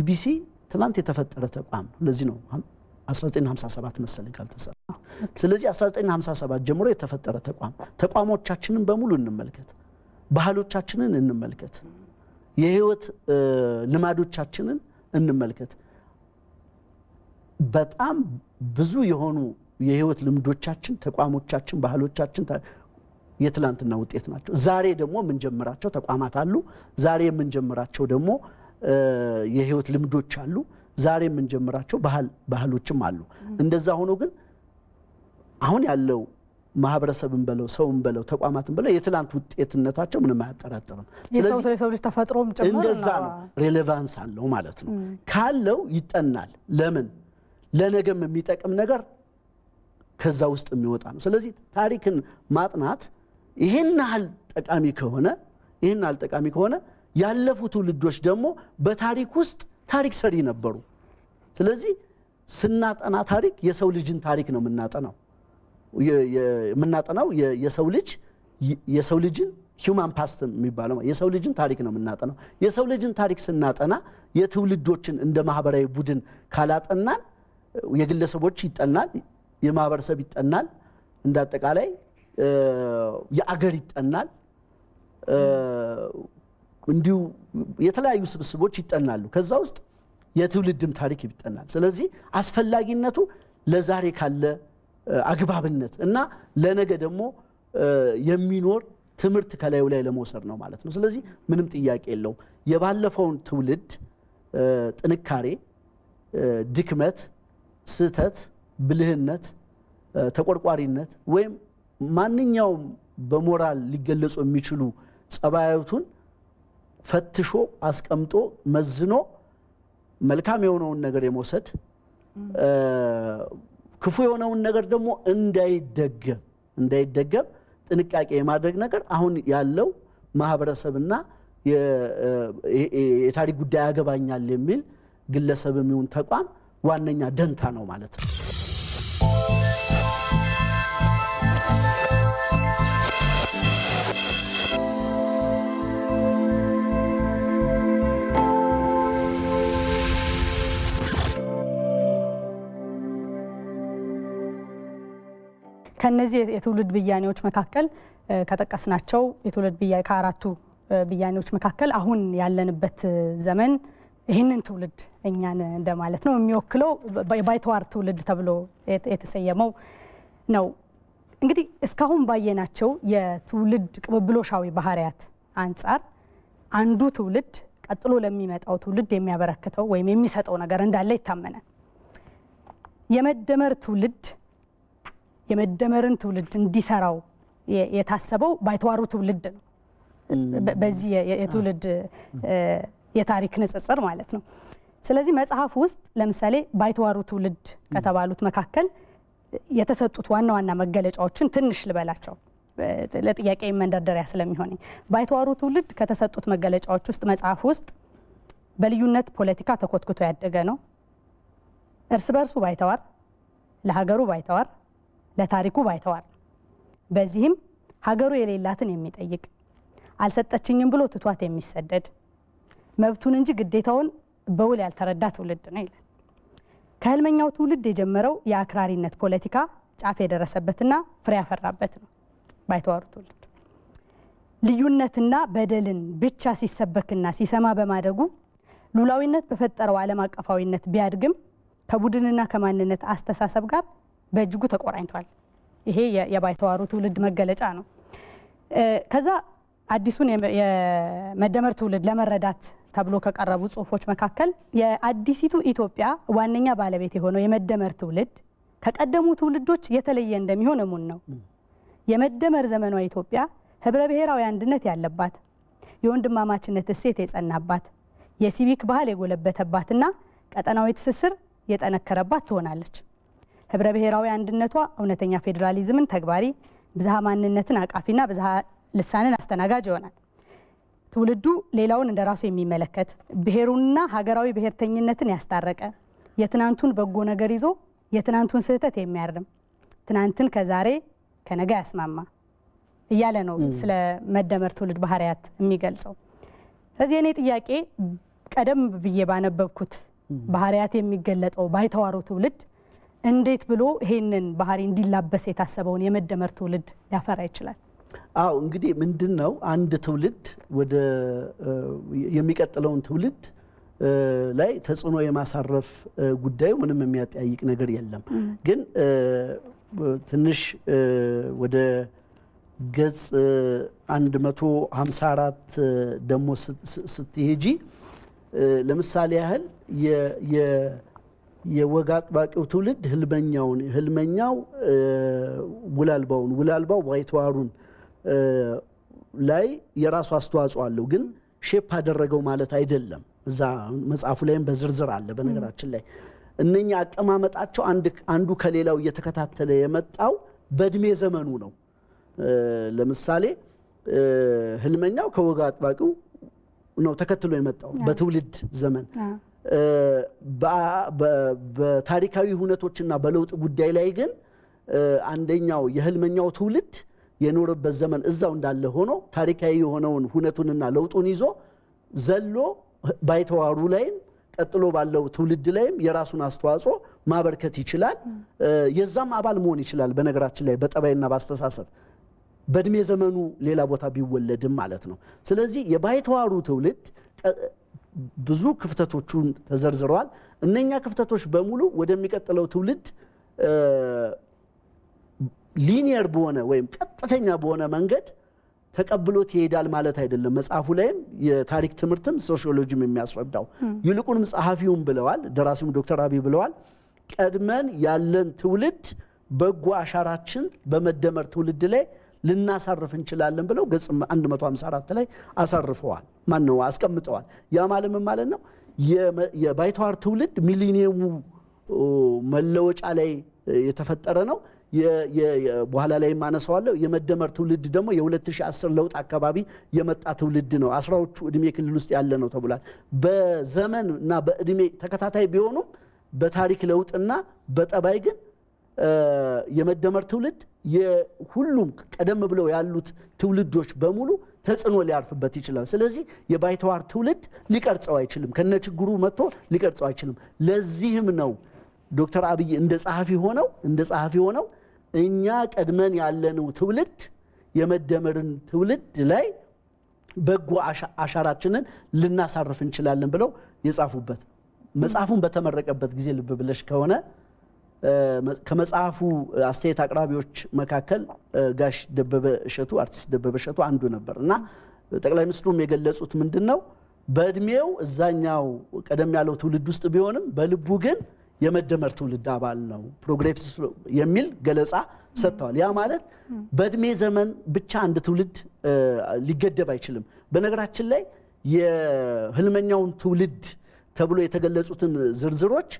ኢቢሲ ትናንት የተፈጠረ ተቋም ነው። ለዚህ ነው 1957 መሰለኝ ካልተሰራ። ስለዚህ 1957 ጀምሮ የተፈጠረ ተቋም። ተቋሞቻችንን በሙሉ እንመልከት፣ ባህሎቻችንን እንመልከት፣ የህይወት ልማዶቻችንን እንመልከት። በጣም ብዙ የሆኑ የህይወት ልምዶቻችን፣ ተቋሞቻችን፣ ባህሎቻችን የትላንትና ውጤት ናቸው። ዛሬ ደግሞ የምንጀምራቸው ተቋማት አሉ። ዛሬ የምንጀምራቸው ደግሞ የህይወት ልምዶች አሉ። ዛሬ የምንጀምራቸው ባህሎችም አሉ። እንደዛ ሆኖ ግን አሁን ያለው ማህበረሰብን በለው ሰውን በለው ተቋማትን በለው የትላንት ውጤትነታቸው ምንም አያጠራጥርም። የሰው ልጅ ተፈጥሮም ጭምር እንደዛ ነው። ሬሌቫንስ አለው ማለት ነው። ካለው ይጠናል። ለምን ለነገም የሚጠቅም ነገር ከዛ ውስጥ የሚወጣ ነው። ስለዚህ ታሪክን ማጥናት ይህን ያህል ጠቃሚ ከሆነ ይህን ያህል ጠቃሚ ከሆነ ያለፉ ትውልዶች ደግሞ በታሪክ ውስጥ ታሪክ ሰሪ ነበሩ። ስለዚህ ስናጠና ታሪክ የሰው ልጅን ታሪክ ነው የምናጠናው የምናጠናው የሰው ልጅ የሰው ልጅን ሂውማን ፓስት የሚባለው የሰው ልጅን ታሪክ ነው የምናጠናው። የሰው ልጅን ታሪክ ስናጠና የትውልዶችን እንደ ማህበራዊ ቡድን ካላጠናን የግለሰቦች ይጠናል፣ የማህበረሰብ ይጠናል፣ እንዳጠቃላይ የአገር ይጠናል እንዲሁ የተለያዩ ስብስቦች ይጠናሉ። ከዛ ውስጥ የትውልድም ታሪክ ይጠናል። ስለዚህ አስፈላጊነቱ ለዛሬ ካለ አግባብነት እና ለነገ ደግሞ የሚኖር ትምህርት ከላዩ ላይ ለመውሰድ ነው ማለት ነው። ስለዚህ ምንም ጥያቄ የለውም። የባለፈውን ትውልድ ጥንካሬ፣ ድክመት፣ ስህተት፣ ብልህነት፣ ተቆርቋሪነት ወይም ማንኛውም በሞራል ሊገለጹ የሚችሉ ጸባያቱን ፈትሾ አስቀምጦ መዝኖ መልካም የሆነውን ነገር የመውሰድ ክፉ የሆነውን ነገር ደግሞ እንዳይደገም እንዳይደገም ጥንቃቄ የማድረግ ነገር አሁን ያለው ማህበረሰብና የታሪክ ጉዳይ ያገባኛል የሚል ግለሰብ የሚሆን ተቋም ዋነኛ ደንታ ነው ማለት ነው። ከነዚህ የትውልድ ብያኔዎች መካከል ከጠቀስናቸው የትውልድ ብያኔ ከአራቱ ብያኔዎች መካከል አሁን ያለንበት ዘመን ይህንን ትውልድ እኛን እንደማለት ነው የሚወክለው የባይተዋር ትውልድ ተብሎ የተሰየመው ነው። እንግዲህ እስካሁን ባየናቸው የትውልድ ቅብብሎሻዊ ባህሪያት አንጻር አንዱ ትውልድ ቀጥሎ ለሚመጣው ትውልድ የሚያበረክተው ወይም የሚሰጠው ነገር እንዳለ ይታመናል። የመደመር ትውልድ የመደመርን ትውልድ እንዲሰራው የታሰበው ባይተዋሩ ትውልድ ነው። በዚህ የትውልድ የታሪክ ንጽጽር ማለት ነው። ስለዚህ መጽሐፍ ውስጥ ለምሳሌ ባይተዋሩ ትውልድ ከተባሉት መካከል የተሰጡት ዋና ዋና መገለጫዎችን ትንሽ ልበላቸው ለጥያቄ መንደርደሪያ ስለሚሆነኝ። ባይተዋሩ ትውልድ ከተሰጡት መገለጫዎች ውስጥ መጽሐፍ ውስጥ በልዩነት ፖለቲካ ተኮትኩቶ ያደገ ነው። እርስ በርሱ ባይተዋር፣ ለሀገሩ ባይተዋር ለታሪኩ ባይተዋር በዚህም ሀገሩ የሌላትን የሚጠይቅ አልሰጠችኝም ብሎ ትቷት የሚሰደድ መብቱን እንጂ ግዴታውን በውል ያልተረዳ ትውልድ ነው ይላል። ከህልመኛው ትውልድ የጀመረው የአክራሪነት ፖለቲካ ጫፍ የደረሰበትና ፍሬ ያፈራበት ነው። ባይተዋሩ ትውልድ ልዩነትና በደልን ብቻ ሲሰበክና ሲሰማ በማደጉ ሉላዊነት በፈጠረው ዓለም አቀፋዊነት ቢያድግም ከቡድንና ከማንነት አስተሳሰብ ጋር በእጅጉ ተቆራኝቷል ይሄ የባይተዋሩ ትውልድ መገለጫ ነው። ከዛ አዲሱን የመደመር ትውልድ ለመረዳት ተብሎ ከቀረቡ ጽሁፎች መካከል የአዲሲቱ ኢትዮጵያ ዋነኛ ባለቤት የሆነው የመደመር ትውልድ ከቀደሙ ትውልዶች የተለየ እንደሚሆን እሙን ነው። የመደመር ዘመኗ ኢትዮጵያ ህብረ ብሔራዊ አንድነት ያለባት፣ የወንድማማችነት እሴት የጸናባት፣ የሲቪክ ባህል የጎለበተባትና ቀጠናዊ ትስስር የጠነከረባት ትሆናለች። ህብረ ብሔራዊ አንድነቷ እውነተኛ ፌዴራሊዝምን ተግባሪ፣ ብዝሃ ማንነትን አቃፊና ብዝሃ ልሳንን አስተናጋጅ ይሆናል። ትውልዱ ሌላውን እንደ ራሱ የሚመለከት ብሔሩንና ሀገራዊ ብሔርተኝነትን ያስታረቀ የትናንቱን በጎ ነገር ይዞ የትናንቱን ስህተት የሚያርም ትናንትን ከዛሬ ከነገ ያስማማ እያለ ነው ስለ መደመር ትውልድ ባህርያት የሚገልጸው። ስለዚህ እኔ ጥያቄ ቀደም ብዬ ባነበብኩት ባህርያት የሚገለጠው ባይተዋሩ ትውልድ እንዴት ብሎ ይሄንን ባህሪ እንዲላበስ የታሰበውን የመደመር ትውልድ ሊያፈራ ይችላል? አው እንግዲህ ምንድን ነው አንድ ትውልድ ወደ የሚቀጥለውን ትውልድ ላይ ተጽዕኖ የማሳረፍ ጉዳዩ ምንም የሚያጠያይቅ ነገር የለም። ግን ትንሽ ወደ ገጽ 154 ደግሞ ስትሄጂ ለምሳሌ ያህል የወግ አጥባቂው ትውልድ ህልመኛውን ህልመኛው ውላልባውን ውላልባው ዋይተዋሩን ላይ የራሱ አስተዋጽኦ አለው፣ ግን ሼፕ አደረገው ማለት አይደለም። እዛ መጽሐፉ ላይም በዝርዝር አለ። በነገራችን ላይ እነኛ አቀማመጣቸው አንዱ ከሌላው እየተከታተለ የመጣው በእድሜ ዘመኑ ነው። ለምሳሌ ህልመኛው ከወግ አጥባቂው ነው ተከትሎ የመጣው በትውልድ ዘመን በታሪካዊ ሁነቶችና በለውጥ ጉዳይ ላይ ግን አንደኛው የህልመኛው ትውልድ የኖረበት ዘመን እዛው እንዳለ ሆኖ ታሪካዊ የሆነውን ሁነቱንና ለውጡን ይዞ ዘሎ ባይተዋሩ ላይም ቀጥሎ ባለው ትውልድ ላይም የራሱን አስተዋጽኦ ማበርከት ይችላል። የዛም አባል መሆን ይችላል። በነገራችን ላይ በጠባይና በአስተሳሰብ በእድሜ ዘመኑ ሌላ ቦታ ቢወለድም ማለት ነው። ስለዚህ የባይተዋሩ ትውልድ ብዙ ክፍተቶቹን ተዘርዝረዋል። እነኛ ክፍተቶች በሙሉ ወደሚቀጥለው ትውልድ ሊኒየር በሆነ ወይም ቀጥተኛ በሆነ መንገድ ተቀብሎት ይሄዳል ማለት አይደለም። መጽሐፉ ላይም የታሪክ ትምህርትም ሶሺዮሎጂም የሚያስረዳው ይልቁንም ጸሐፊውም ብለዋል፣ ደራሲውም ዶክተር አብይ ብለዋል፣ ቀድመን ያለን ትውልድ በጎ አሻራችን በመደመር ትውልድ ላይ ልናሳርፍ እንችላለን ብለው ገጽ 154 ላይ አሳርፈዋል። ማን ነው አስቀምጠዋል። ያ ማለም ማለት ነው? የባይተዋር ትውልድ ሚሊኒየሙ መለወጫ ላይ የተፈጠረ ነው። በኋላ ላይ ማነሳዋለሁ። የመደመር ትውልድ ደግሞ የ2010 ለውጥ አካባቢ የመጣ ትውልድ ነው። አስራዎቹ እድሜ ክልል ውስጥ ያለ ነው ተብሏል። በዘመን እና በእድሜ ተከታታይ ቢሆኑም በታሪክ ለውጥና በጠባይ ግን የመደመር ትውልድ የሁሉም ቀደም ብለው ያሉት ትውልዶች በሙሉ ተጽዕኖ ሊያርፍበት ይችላል። ስለዚህ የባይተዋር ትውልድ ሊቀርጸው አይችልም፣ ከነ ችግሩ መጥቶ ሊቀርጸው አይችልም። ለዚህም ነው ዶክተር አብይ እንደ ጸሐፊ ሆነው እንደ ጸሐፊ ሆነው እኛ ቀድመን ያለነው ትውልድ የመደመርን ትውልድ ላይ በጎ አሻራችንን ልናሳርፍ እንችላለን ብለው የጻፉበት መጽሐፉን በተመረቀበት ጊዜ ልብ ብለሽ ከሆነ ከመጽሐፉ አስተያየት አቅራቢዎች መካከል ጋሽ ደበበ እሸቱ አርቲስት ደበበ እሸቱ አንዱ ነበር እና ጠቅላይ ሚኒስትሩም የገለጹት ምንድን ነው በእድሜው እዛኛው ቀደም ያለው ትውልድ ውስጥ ቢሆንም በልቡ ግን የመደመር ትውልድ አባል ነው ፕሮግሬስ የሚል ገለጻ ሰጥተዋል። ያ ማለት በእድሜ ዘመን ብቻ አንድ ትውልድ ሊገደብ አይችልም። በነገራችን ላይ የህልመኛውን ትውልድ ተብሎ የተገለጹትን ዝርዝሮች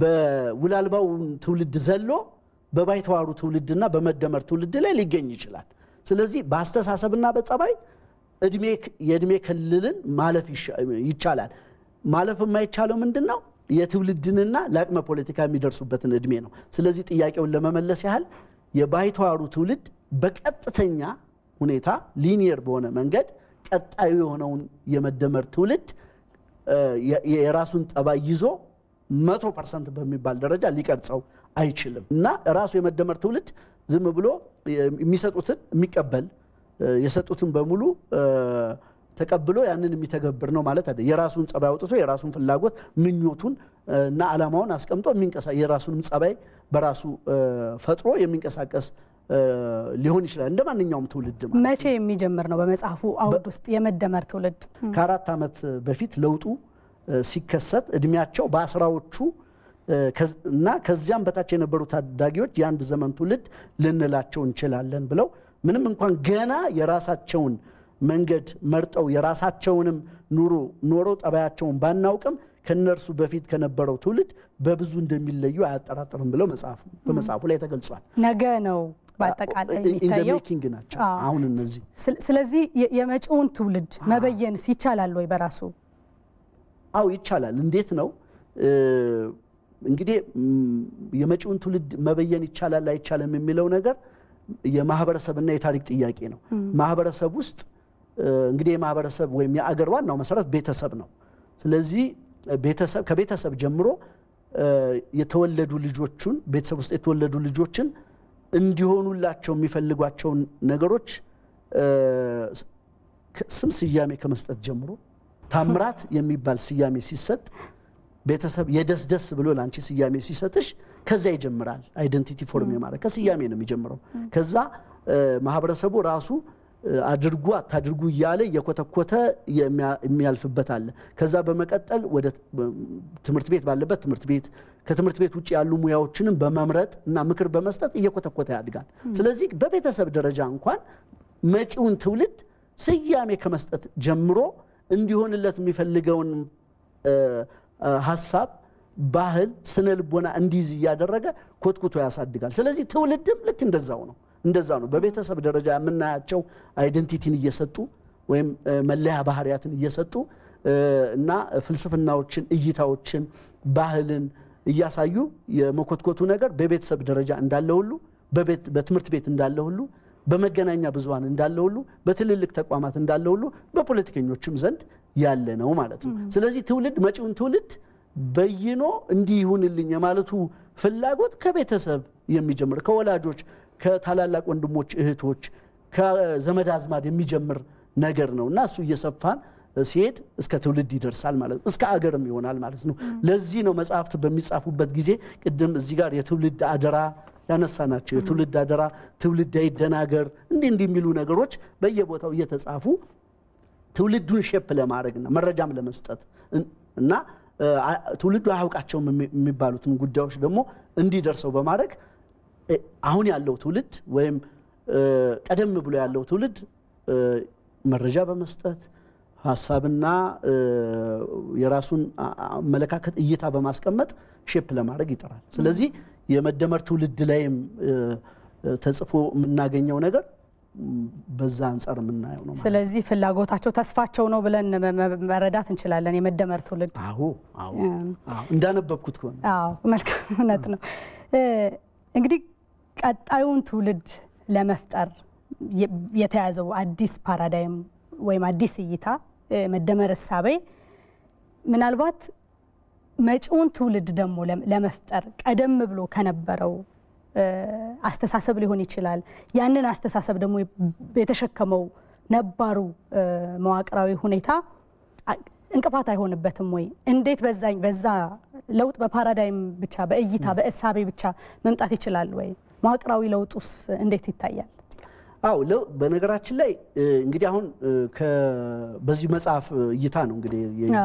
በውላልባው ትውልድ ዘሎ በባይተዋሩ ትውልድና በመደመር ትውልድ ላይ ሊገኝ ይችላል። ስለዚህ በአስተሳሰብና በጸባይ የእድሜ ክልልን ማለፍ ይቻላል። ማለፍ የማይቻለው ምንድን ነው? የትውልድንና ለአቅመ ፖለቲካ የሚደርሱበትን እድሜ ነው። ስለዚህ ጥያቄውን ለመመለስ ያህል የባይተዋሩ ትውልድ በቀጥተኛ ሁኔታ ሊኒየር በሆነ መንገድ ቀጣዩ የሆነውን የመደመር ትውልድ የራሱን ጠባይ ይዞ መቶ ፐርሰንት በሚባል ደረጃ ሊቀርጸው አይችልም እና ራሱ የመደመር ትውልድ ዝም ብሎ የሚሰጡትን የሚቀበል የሰጡትን በሙሉ ተቀብሎ ያንን የሚተገብር ነው ማለት አይደለም። የራሱን ጸባይ አውጥቶ የራሱን ፍላጎት ምኞቱን እና ዓላማውን አስቀምጦ የራሱንም ጸባይ በራሱ ፈጥሮ የሚንቀሳቀስ ሊሆን ይችላል እንደ ማንኛውም ትውልድ። መቼ የሚጀምር ነው? በመጽሐፉ አውድ ውስጥ የመደመር ትውልድ ከአራት ዓመት በፊት ለውጡ ሲከሰት እድሜያቸው በአስራዎቹ እና ከዚያም በታች የነበሩ ታዳጊዎች የአንድ ዘመን ትውልድ ልንላቸው እንችላለን ብለው ምንም እንኳን ገና የራሳቸውን መንገድ መርጠው የራሳቸውንም ኑሮ ኖሮ ጠባያቸውን ባናውቅም ከነርሱ በፊት ከነበረው ትውልድ በብዙ እንደሚለዩ አያጠራጥርም ብለው በመጽሐፉ ላይ ተገልጿል። ነገ ነው በአጠቃላይ ናቸው። አሁን እነዚህ ስለዚህ የመጪውን ትውልድ መበየንስ ይቻላል ወይ በራሱ አው ይቻላል። እንዴት ነው እንግዲህ የመጪውን ትውልድ መበየን ይቻላል አይቻልም የሚለው ነገር የማህበረሰብና የታሪክ ጥያቄ ነው። ማህበረሰብ ውስጥ እንግዲህ የማህበረሰብ ወይም የአገር ዋናው መሰረት ቤተሰብ ነው። ስለዚህ ቤተሰብ ከቤተሰብ ጀምሮ የተወለዱ ልጆቹን ቤተሰብ ውስጥ የተወለዱ ልጆችን እንዲሆኑላቸው የሚፈልጓቸውን ነገሮች ስም ስያሜ ከመስጠት ጀምሮ ታምራት የሚባል ስያሜ ሲሰጥ ቤተሰብ የደስደስ ብሎ ለአንቺ ስያሜ ሲሰጥሽ ከዛ ይጀምራል። አይደንቲቲ ፎርም የማድረግ ከስያሜ ነው የሚጀምረው። ከዛ ማህበረሰቡ ራሱ አድርጉ አታድርጉ እያለ የኮተኮተ የሚያልፍበት አለ። ከዛ በመቀጠል ወደ ትምህርት ቤት ባለበት ትምህርት ቤት፣ ከትምህርት ቤት ውጭ ያሉ ሙያዎችንም በመምረጥ እና ምክር በመስጠት እየኮተኮተ ያድጋል። ስለዚህ በቤተሰብ ደረጃ እንኳን መጪውን ትውልድ ስያሜ ከመስጠት ጀምሮ እንዲሆንለት የሚፈልገውን ሀሳብ፣ ባህል፣ ስነ ልቦና እንዲይዝ እያደረገ ኮትኩቶ ያሳድጋል። ስለዚህ ትውልድም ልክ እንደዛው ነው እንደዛው ነው። በቤተሰብ ደረጃ የምናያቸው አይደንቲቲን እየሰጡ ወይም መለያ ባህሪያትን እየሰጡ እና ፍልስፍናዎችን፣ እይታዎችን፣ ባህልን እያሳዩ የመኮትኮቱ ነገር በቤተሰብ ደረጃ እንዳለ ሁሉ በትምህርት ቤት እንዳለ ሁሉ በመገናኛ ብዙሃን እንዳለ ሁሉ በትልልቅ ተቋማት እንዳለ ሁሉ በፖለቲከኞችም ዘንድ ያለ ነው ማለት ነው። ስለዚህ ትውልድ መጪውን ትውልድ በይኖ እንዲህ ይሁንልኝ የማለቱ ፍላጎት ከቤተሰብ የሚጀምር ከወላጆች፣ ከታላላቅ ወንድሞች፣ እህቶች፣ ከዘመድ አዝማድ የሚጀምር ነገር ነው እና እሱ እየሰፋን ሲሄድ እስከ ትውልድ ይደርሳል ማለት ነው። እስከ አገርም ይሆናል ማለት ነው። ለዚህ ነው መጽሐፍት በሚጻፉበት ጊዜ ቅድም እዚህ ጋር የትውልድ አደራ ያነሳ ናቸው የትውልድ አደራ፣ ትውልድ አይደናገር፣ እንዲህ እንዲህ የሚሉ ነገሮች በየቦታው እየተጻፉ ትውልዱን ሼፕ ለማድረግና መረጃም ለመስጠት እና ትውልዱ አያውቃቸውም የሚባሉትን ጉዳዮች ደግሞ እንዲደርሰው በማድረግ አሁን ያለው ትውልድ ወይም ቀደም ብሎ ያለው ትውልድ መረጃ በመስጠት ሀሳብና የራሱን አመለካከት እይታ በማስቀመጥ ሼፕ ለማድረግ ይጥራል። ስለዚህ የመደመር ትውልድ ላይም ተጽፎ የምናገኘው ነገር በዛ አንጻር የምናየው ነው። ስለዚህ ፍላጎታቸው ተስፋቸው ነው ብለን መረዳት እንችላለን። የመደመር ትውልድ አዎ፣ አዎ እንዳነበብኩት ከሆነ አዎ፣ መልካም እውነት ነው። እንግዲህ ቀጣዩን ትውልድ ለመፍጠር የተያዘው አዲስ ፓራዳይም ወይም አዲስ እይታ መደመር እሳቤ ምናልባት መጪውን ትውልድ ደግሞ ለመፍጠር ቀደም ብሎ ከነበረው አስተሳሰብ ሊሆን ይችላል። ያንን አስተሳሰብ ደግሞ የተሸከመው ነባሩ መዋቅራዊ ሁኔታ እንቅፋት አይሆንበትም ወይ? እንዴት በዛኝ በዛ ለውጥ በፓራዳይም ብቻ በእይታ በእሳቤ ብቻ መምጣት ይችላል ወይ? መዋቅራዊ ለውጡስ እንዴት ይታያል? አው በነገራችን ላይ እንግዲህ አሁን በዚህ መጽሐፍ እይታ ነው እንግዲህ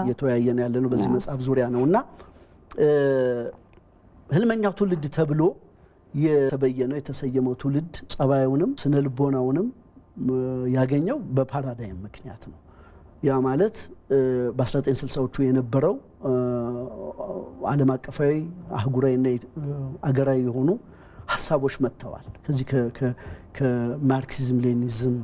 የተወያየን ያለ ነው በዚህ መጽሐፍ ዙሪያ ነው እና ህልመኛው ትውልድ ተብሎ የተበየነው የተሰየመው ትውልድ ጸባዩንም ስነ ልቦናውንም ያገኘው በፓራዳይም ምክንያት ነው። ያ ማለት በ1960ዎቹ የነበረው ዓለም አቀፋዊ አህጉራዊና አገራዊ የሆኑ ሀሳቦች መጥተዋል። ከዚህ ከማርክሲዝም ሌኒዝም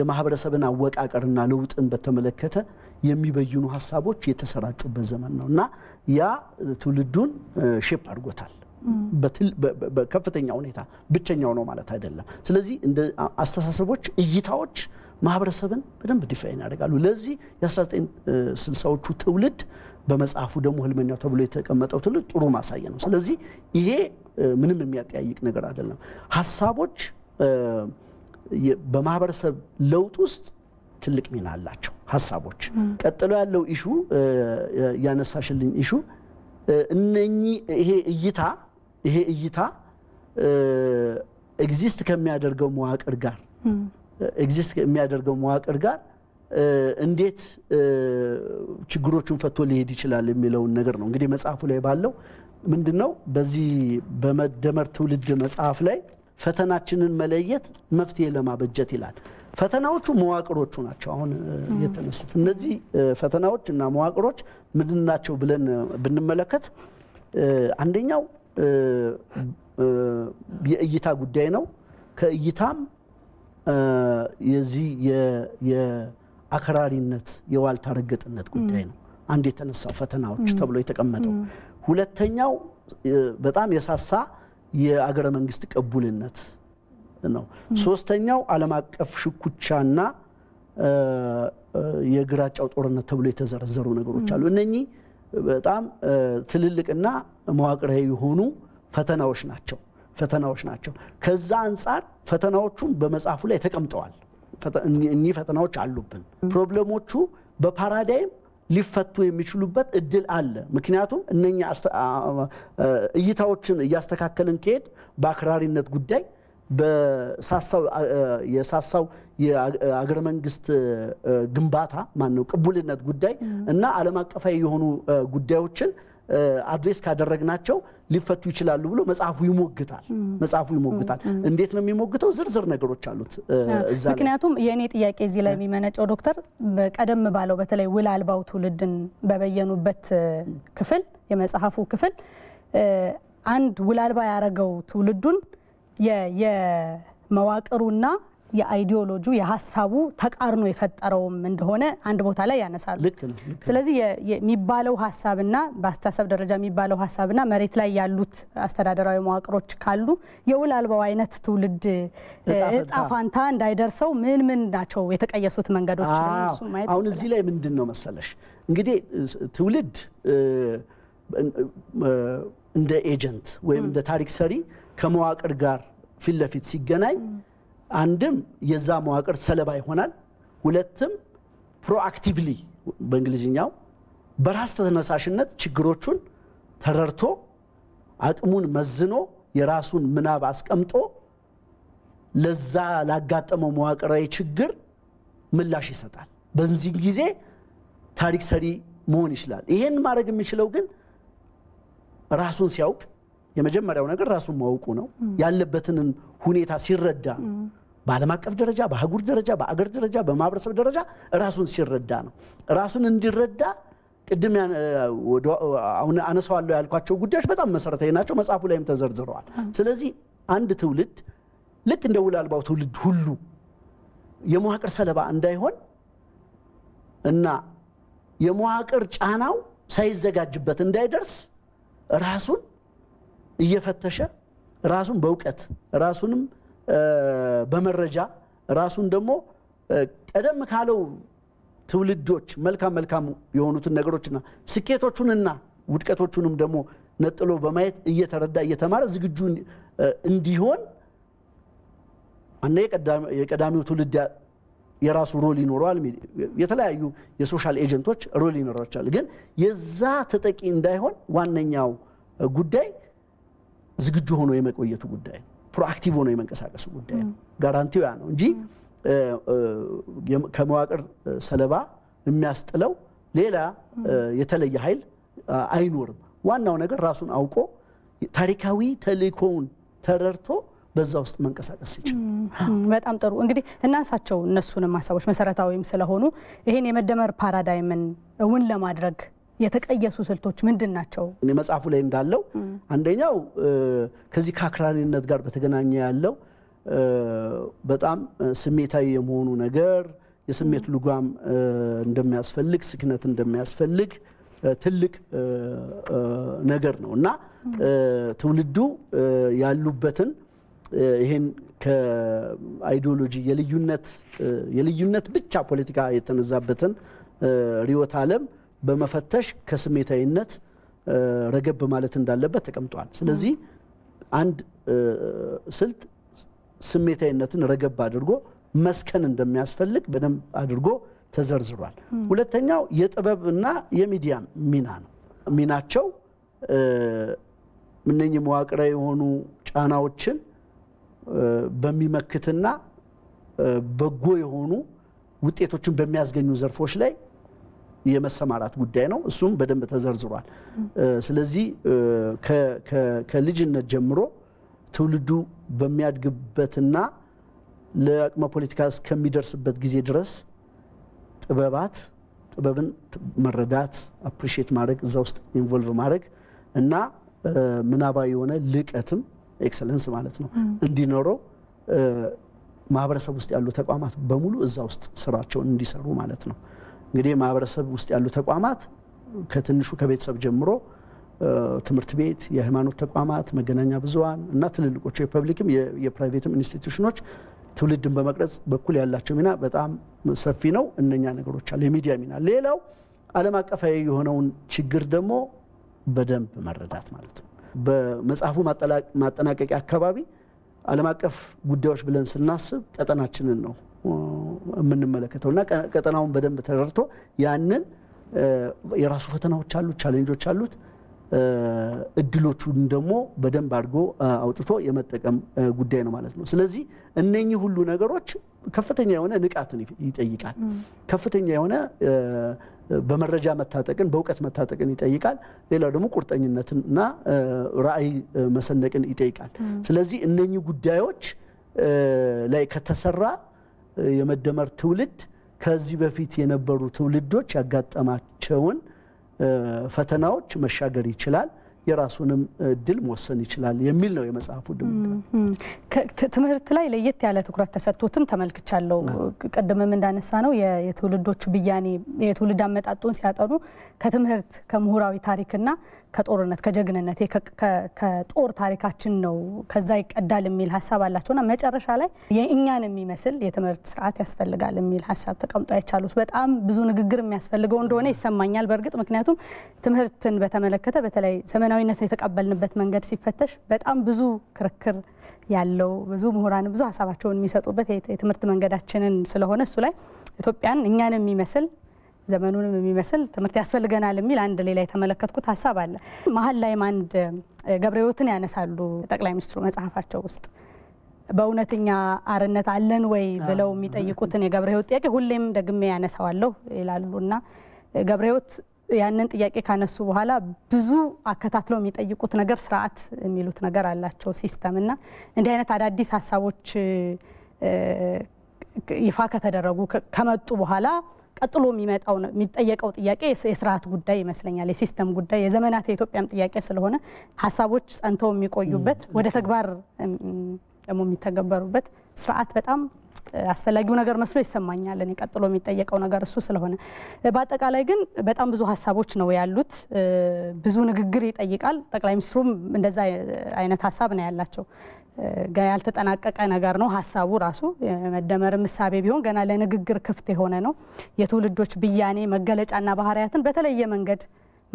የማህበረሰብን አወቃቀርና ለውጥን በተመለከተ የሚበይኑ ሀሳቦች የተሰራጩበት ዘመን ነው እና ያ ትውልዱን ሼፕ አድርጎታል። በከፍተኛ ሁኔታ ብቸኛው ነው ማለት አይደለም። ስለዚህ እንደ አስተሳሰቦች፣ እይታዎች ማህበረሰብን በደንብ ዲፋይን ያደርጋሉ። ለዚህ የ1960ዎቹ ትውልድ በመጽሐፉ ደግሞ ህልመኛው ተብሎ የተቀመጠው ትልቅ ጥሩ ማሳያ ነው። ስለዚህ ይሄ ምንም የሚያጠያይቅ ነገር አይደለም። ሀሳቦች በማህበረሰብ ለውጥ ውስጥ ትልቅ ሚና አላቸው ሀሳቦች። ቀጥሎ ያለው ኢሹ ያነሳሽልኝ ኢሹ እነኚህ ይሄ እይታ ይሄ እይታ ኤግዚስት ከሚያደርገው መዋቅር ጋር ኤግዚስት ከሚያደርገው መዋቅር ጋር እንዴት ችግሮቹን ፈቶ ሊሄድ ይችላል የሚለውን ነገር ነው። እንግዲህ መጽሐፉ ላይ ባለው ምንድን ነው በዚህ በመደመር ትውልድ መጽሐፍ ላይ ፈተናችንን መለየት መፍትሄ ለማበጀት ይላል። ፈተናዎቹ መዋቅሮቹ ናቸው። አሁን የተነሱት እነዚህ ፈተናዎች እና መዋቅሮች ምንድን ናቸው ብለን ብንመለከት አንደኛው የእይታ ጉዳይ ነው። ከእይታም የዚህ አክራሪነት፣ የዋልታ ረገጥነት ጉዳይ ነው። አንድ የተነሳው ፈተናዎች ተብሎ የተቀመጠው ሁለተኛው በጣም የሳሳ የአገረ መንግስት ቅቡልነት ነው። ሶስተኛው ዓለም አቀፍ ሽኩቻና የግራጫው ጦርነት ተብሎ የተዘረዘሩ ነገሮች አሉ። እነኚህ በጣም ትልልቅና መዋቅራዊ የሆኑ ፈተናዎች ናቸው ፈተናዎች ናቸው። ከዛ አንጻር ፈተናዎቹም በመጽሐፉ ላይ ተቀምጠዋል። እኒህ ፈተናዎች አሉብን። ፕሮብለሞቹ በፓራዳይም ሊፈቱ የሚችሉበት እድል አለ። ምክንያቱም እነኛ እይታዎችን እያስተካከልን ከሄድ በአክራሪነት ጉዳይ የሳሳው የአገረ መንግስት ግንባታ ማነው ቅቡልነት ጉዳይ እና ዓለም አቀፋዊ የሆኑ ጉዳዮችን አድሬስ ካደረግናቸው ሊፈቱ ይችላሉ ብሎ መጽሐፉ ይሞግታል። መጽሐፉ ይሞግታል። እንዴት ነው የሚሞግተው? ዝርዝር ነገሮች አሉት እዛ። ምክንያቱም የእኔ ጥያቄ እዚህ ላይ የሚመነጨው ዶክተር፣ ቀደም ባለው በተለይ ውል አልባው ትውልድን በበየኑበት ክፍል የመጽሐፉ ክፍል አንድ ውል አልባ ያደረገው ትውልዱን የመዋቅሩና የአይዲዮሎጂ የሀሳቡ ተቃርኖ የፈጠረውም እንደሆነ አንድ ቦታ ላይ ያነሳሉ። ስለዚህ የሚባለው ሀሳብና በአስተሳሰብ ደረጃ የሚባለው ሀሳብና መሬት ላይ ያሉት አስተዳደራዊ መዋቅሮች ካሉ የውል አልባው አይነት ትውልድ እጣ ፋንታ እንዳይደርሰው ምን ምን ናቸው የተቀየሱት መንገዶች? አሁን እዚህ ላይ ምንድን ነው መሰለሽ እንግዲህ ትውልድ እንደ ኤጀንት ወይም እንደ ታሪክ ሰሪ ከመዋቅር ጋር ፊት ለፊት ሲገናኝ አንድም የዛ መዋቅር ሰለባ ይሆናል። ሁለትም ፕሮአክቲቭሊ በእንግሊዝኛው በራስ ተነሳሽነት ችግሮቹን ተረድቶ አቅሙን መዝኖ የራሱን ምናብ አስቀምጦ ለዛ ላጋጠመው መዋቅራዊ ችግር ምላሽ ይሰጣል። በዚህ ጊዜ ታሪክ ሰሪ መሆን ይችላል። ይሄን ማድረግ የሚችለው ግን ራሱን ሲያውቅ የመጀመሪያው ነገር ራሱን ማወቁ ነው። ያለበትንን ሁኔታ ሲረዳ ነው። በዓለም አቀፍ ደረጃ፣ በአህጉር ደረጃ፣ በአገር ደረጃ፣ በማህበረሰብ ደረጃ ራሱን ሲረዳ ነው። ራሱን እንዲረዳ ቅድም አሁን አነሳዋለሁ ያልኳቸው ጉዳዮች በጣም መሰረታዊ ናቸው። መጽሐፉ ላይም ተዘርዝረዋል። ስለዚህ አንድ ትውልድ ልክ እንደ ውል አልባው ትውልድ ሁሉ የመዋቅር ሰለባ እንዳይሆን እና የመዋቅር ጫናው ሳይዘጋጅበት እንዳይደርስ ራሱን እየፈተሸ ራሱን በእውቀት ራሱንም በመረጃ ራሱን ደግሞ ቀደም ካለው ትውልዶች መልካም መልካም የሆኑትን ነገሮችና ስኬቶቹንና ውድቀቶቹንም ደግሞ ነጥሎ በማየት እየተረዳ እየተማረ ዝግጁ እንዲሆን አና የቀዳሚው ትውልድ የራሱ ሮል ይኖረዋል። የተለያዩ የሶሻል ኤጀንቶች ሮል ይኖራቸዋል። ግን የዛ ተጠቂ እንዳይሆን ዋነኛው ጉዳይ ዝግጁ ሆኖ የመቆየቱ ጉዳይ ነው። ፕሮአክቲቭ ሆኖ የመንቀሳቀሱ ጉዳይ ነው። ጋራንቲው ያ ነው እንጂ ከመዋቅር ሰለባ የሚያስጥለው ሌላ የተለየ ኃይል አይኖርም። ዋናው ነገር ራሱን አውቆ ታሪካዊ ተልእኮውን ተረድቶ በዛ ውስጥ መንቀሳቀስ ይችላል በጣም ጥሩ እንግዲህ እናንሳቸው እነሱንም ሀሳቦች መሰረታዊም ስለሆኑ ይህን የመደመር ፓራዳይምን እውን ለማድረግ የተቀየሱ ስልቶች ምንድን ናቸው? መጽሐፉ ላይ እንዳለው አንደኛው ከዚህ ከአክራሪነት ጋር በተገናኘ ያለው በጣም ስሜታዊ የመሆኑ ነገር የስሜት ልጓም እንደሚያስፈልግ ስክነት እንደሚያስፈልግ ትልቅ ነገር ነው እና ትውልዱ ያሉበትን ይሄን ከአይዲዮሎጂ የልዩነት ብቻ ፖለቲካ የተነዛበትን ርዕዮተ ዓለም በመፈተሽ ከስሜታዊነት ረገብ ማለት እንዳለበት ተቀምጧል። ስለዚህ አንድ ስልት ስሜታዊነትን ረገብ አድርጎ መስከን እንደሚያስፈልግ በደንብ አድርጎ ተዘርዝሯል። ሁለተኛው የጥበብና የሚዲያ ሚና ነው። ሚናቸው እነኚህ መዋቅራዊ የሆኑ ጫናዎችን በሚመክትና በጎ የሆኑ ውጤቶችን በሚያስገኙ ዘርፎች ላይ የመሰማራት ጉዳይ ነው። እሱም በደንብ ተዘርዝሯል። ስለዚህ ከልጅነት ጀምሮ ትውልዱ በሚያድግበትና ለአቅመ ፖለቲካ እስከሚደርስበት ጊዜ ድረስ ጥበባት ጥበብን መረዳት አፕሪሺየት ማድረግ እዛ ውስጥ ኢንቮልቭ ማድረግ እና ምናባዊ የሆነ ልቀትም ኤክሰለንስ ማለት ነው እንዲኖረው ማህበረሰብ ውስጥ ያሉ ተቋማት በሙሉ እዛ ውስጥ ስራቸውን እንዲሰሩ ማለት ነው። እንግዲህ ማህበረሰብ ውስጥ ያሉ ተቋማት ከትንሹ ከቤተሰብ ጀምሮ ትምህርት ቤት፣ የሃይማኖት ተቋማት፣ መገናኛ ብዙሃን እና ትልልቆቹ የፐብሊክም የፕራይቬትም ኢንስቲትዩሽኖች ትውልድን በመቅረጽ በኩል ያላቸው ሚና በጣም ሰፊ ነው። እነኛ ነገሮች አሉ፣ የሚዲያ ሚና። ሌላው ዓለም አቀፋዊ የሆነውን ችግር ደግሞ በደንብ መረዳት ማለት ነው። በመጽሐፉ ማጠናቀቂያ አካባቢ ዓለም አቀፍ ጉዳዮች ብለን ስናስብ ቀጠናችንን ነው የምንመለከተው እና ቀጠናውን በደንብ ተረድቶ ያንን የራሱ ፈተናዎች አሉት፣ ቻሌንጆች አሉት። እድሎቹን ደግሞ በደንብ አድርጎ አውጥቶ የመጠቀም ጉዳይ ነው ማለት ነው። ስለዚህ እነኚህ ሁሉ ነገሮች ከፍተኛ የሆነ ንቃትን ይጠይቃል። ከፍተኛ የሆነ በመረጃ መታጠቅን በእውቀት መታጠቅን ይጠይቃል። ሌላው ደግሞ ቁርጠኝነትን እና ራዕይ መሰነቅን ይጠይቃል። ስለዚህ እነኚህ ጉዳዮች ላይ ከተሰራ የመደመር ትውልድ ከዚህ በፊት የነበሩ ትውልዶች ያጋጠማቸውን ፈተናዎች መሻገር ይችላል፣ የራሱንም እድል መወሰን ይችላል የሚል ነው የመጽሐፉ ድምዳሜ። ትምህርት ላይ ለየት ያለ ትኩረት ተሰጥቶትም ተመልክቻለሁ። ቅድምም እንዳነሳ ነው የትውልዶቹ ብያኔ የትውልድ አመጣጡን ሲያጠኑ ከትምህርት ከምሁራዊ ታሪክና ከጦርነት ከጀግንነት ከጦር ታሪካችን ነው ከዛ ይቀዳል የሚል ሀሳብ አላቸውና መጨረሻ ላይ የእኛን የሚመስል የትምህርት ስርዓት ያስፈልጋል የሚል ሀሳብ ተቀምጦ አይቻሉት። በጣም ብዙ ንግግር የሚያስፈልገው እንደሆነ ይሰማኛል። በእርግጥ ምክንያቱም ትምህርትን በተመለከተ በተለይ ዘመናዊነት የተቀበልንበት መንገድ ሲፈተሽ በጣም ብዙ ክርክር ያለው ብዙ ምሁራን ብዙ ሀሳባቸውን የሚሰጡበት የትምህርት መንገዳችንን ስለሆነ እሱ ላይ ኢትዮጵያን እኛን የሚመስል ዘመኑንም የሚመስል ትምህርት ያስፈልገናል የሚል አንድ ሌላ የተመለከትኩት ሀሳብ አለ። መሀል ላይም አንድ ገብረ ሕይወትን ያነሳሉ ጠቅላይ ሚኒስትሩ መጽሐፋቸው ውስጥ በእውነተኛ አርነት አለን ወይ ብለው የሚጠይቁትን የገብረ ሕይወት ጥያቄ ሁሌም ደግሜ ያነሳዋለሁ ይላሉ እና ገብረ ሕይወት ያንን ጥያቄ ካነሱ በኋላ ብዙ አከታትለው የሚጠይቁት ነገር ስርዓት የሚሉት ነገር አላቸው ሲስተም እና እንዲህ አይነት አዳዲስ ሀሳቦች ይፋ ከተደረጉ ከመጡ በኋላ ቀጥሎ የሚመጣው የሚጠየቀው ጥያቄ የስርዓት ጉዳይ ይመስለኛል፣ የሲስተም ጉዳይ የዘመናት የኢትዮጵያም ጥያቄ ስለሆነ ሀሳቦች ጸንተው የሚቆዩበት ወደ ተግባር ደግሞ የሚተገበሩበት ስርዓት በጣም አስፈላጊው ነገር መስሎ ይሰማኛል። እኔ ቀጥሎ የሚጠየቀው ነገር እሱ ስለሆነ በአጠቃላይ ግን በጣም ብዙ ሀሳቦች ነው ያሉት። ብዙ ንግግር ይጠይቃል። ጠቅላይ ሚኒስትሩም እንደዛ አይነት ሀሳብ ነው ያላቸው። ጋር ያልተጠናቀቀ ነገር ነው። ሀሳቡ ራሱ የመደመር ምሳቤ ቢሆን ገና ለንግግር ክፍት የሆነ ነው። የትውልዶች ብያኔ መገለጫና ባህሪያትን በተለየ መንገድ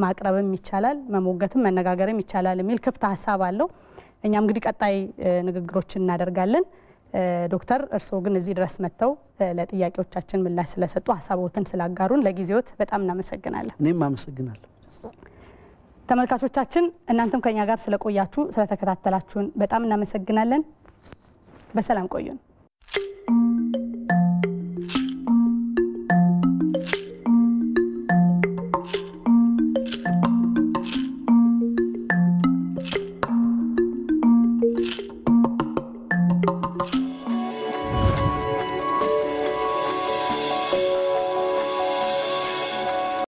ማቅረብም ይቻላል፣ መሞገትም መነጋገርም ይቻላል የሚል ክፍት ሀሳብ አለው። እኛም እንግዲህ ቀጣይ ንግግሮችን እናደርጋለን። ዶክተር እርስዎ ግን እዚህ ድረስ መጥተው ለጥያቄዎቻችን ምላሽ ስለሰጡ ሀሳቦትን ስላጋሩን ለጊዜዎት በጣም እናመሰግናለን። እኔም አመሰግናለሁ። ተመልካቾቻችን እናንተም ከኛ ጋር ስለቆያችሁ ስለተከታተላችሁን በጣም እናመሰግናለን። በሰላም ቆዩን።